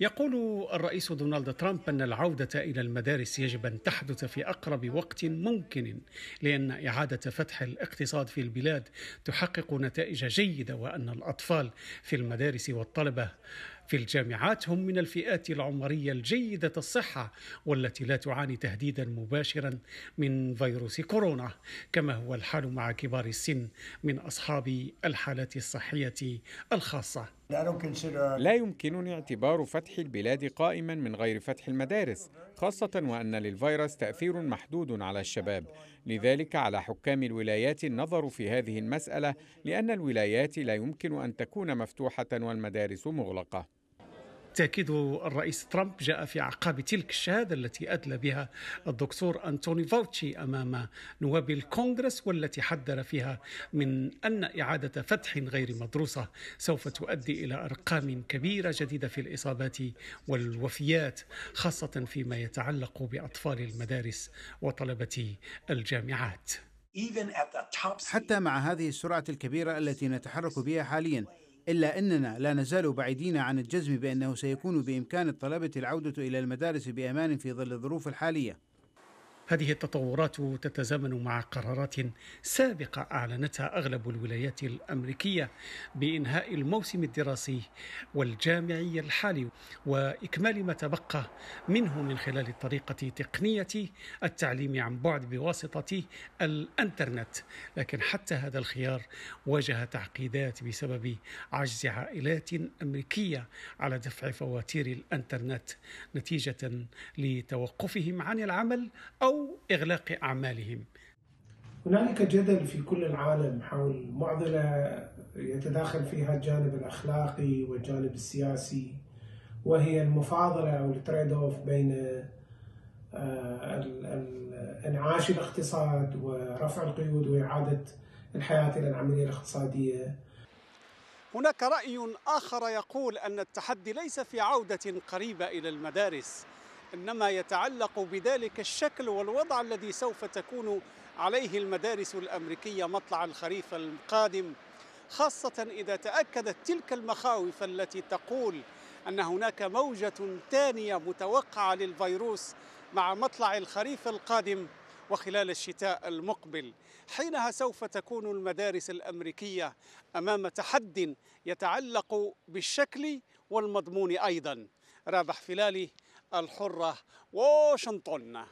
يقول الرئيس دونالد ترامب ان العوده الى المدارس يجب ان تحدث في اقرب وقت ممكن لان اعاده فتح الاقتصاد في البلاد تحقق نتائج جيده وان الاطفال في المدارس والطلبه في الجامعات هم من الفئات العمرية الجيدة الصحة والتي لا تعاني تهديدا مباشرا من فيروس كورونا كما هو الحال مع كبار السن من أصحاب الحالات الصحية الخاصة لا يمكنني اعتبار فتح البلاد قائما من غير فتح المدارس خاصة وأن للفيروس تأثير محدود على الشباب لذلك على حكام الولايات النظر في هذه المسألة لأن الولايات لا يمكن أن تكون مفتوحة والمدارس مغلقة بالتأكيد الرئيس ترامب جاء في أعقاب تلك الشهادة التي أدلى بها الدكتور أنتوني فوتشي أمام نواب الكونغرس والتي حذر فيها من أن إعادة فتح غير مدروسة سوف تؤدي إلى أرقام كبيرة جديدة في الإصابات والوفيات خاصة فيما يتعلق بأطفال المدارس وطلبة الجامعات حتى مع هذه السرعة الكبيرة التي نتحرك بها حاليا إلا أننا لا نزال بعيدين عن الجزم بأنه سيكون بإمكان الطلبة العودة إلى المدارس بأمان في ظل الظروف الحالية هذه التطورات تتزامن مع قرارات سابقة أعلنتها أغلب الولايات الأمريكية بإنهاء الموسم الدراسي والجامعي الحالي وإكمال ما تبقى منه من خلال طريقة تقنية التعليم عن بعد بواسطة الإنترنت لكن حتى هذا الخيار واجه تعقيدات بسبب عجز عائلات أمريكية على دفع فواتير الإنترنت نتيجة لتوقفهم عن العمل أو أو إغلاق أعمالهم هنالك جدل في كل العالم حول معضلة يتداخل فيها الجانب الأخلاقي والجانب السياسي وهي المفاضلة أو التريد أوف بين آه، انعاش الاقتصاد ورفع القيود وإعادة الحياة إلى العملية الاقتصادية هناك رأي آخر يقول أن التحدي ليس في عودة قريبة إلى المدارس إنما يتعلق بذلك الشكل والوضع الذي سوف تكون عليه المدارس الأمريكية مطلع الخريف القادم خاصة إذا تأكدت تلك المخاوف التي تقول أن هناك موجة ثانية متوقعة للفيروس مع مطلع الخريف القادم وخلال الشتاء المقبل حينها سوف تكون المدارس الأمريكية أمام تحد يتعلق بالشكل والمضمون أيضا رابح فلالي الحرة واشنطن